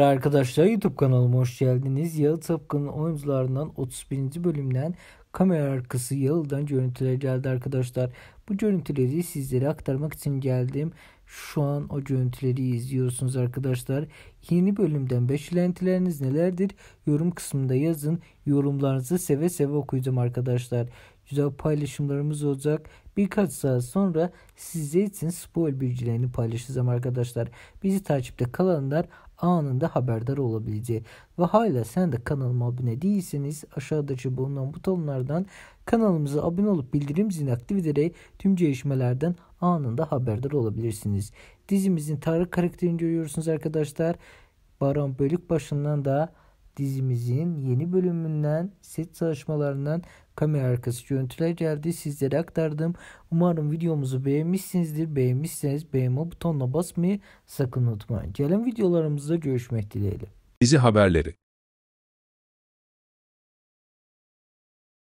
Merhaba arkadaşlar YouTube kanalıma hoş geldiniz. Yalı Tapkan'ın oyuncularından 31. bölümden kamera arkası yağıldan görüntüler geldi arkadaşlar. Bu görüntüleri sizlere aktarmak için geldim. Şu an o görüntüleri izliyorsunuz arkadaşlar. Yeni bölümden beklentileriniz nelerdir? Yorum kısmında yazın. Yorumlarınızı seve seve okuyacağım arkadaşlar. Güzel paylaşımlarımız olacak. Birkaç saat sonra sizler için spoil bilgilerini paylaşacağım arkadaşlar. Bizi takipte kalanlar anında haberdar olabileceği ve hala sen de kanalıma abone değilseniz aşağıdaki bulunan butonlar kanallardan kanalımıza abone olup bildirim zilini aktif ederek tüm gelişmelerden anında haberdar olabilirsiniz. Dizimizin Tarık karakterini görüyorsunuz arkadaşlar. Baron Bölük başından da dizimizin yeni bölümünden, set çalışmalarından kamera arkası görüntüler geldi. Sizlere aktardım. Umarım videomuzu beğenmişsinizdir. Beğenmişseniz beğenme butonuna basmayı sakın unutmayın. Gelen videolarımızda görüşmek dileğiyle. Dizi haberleri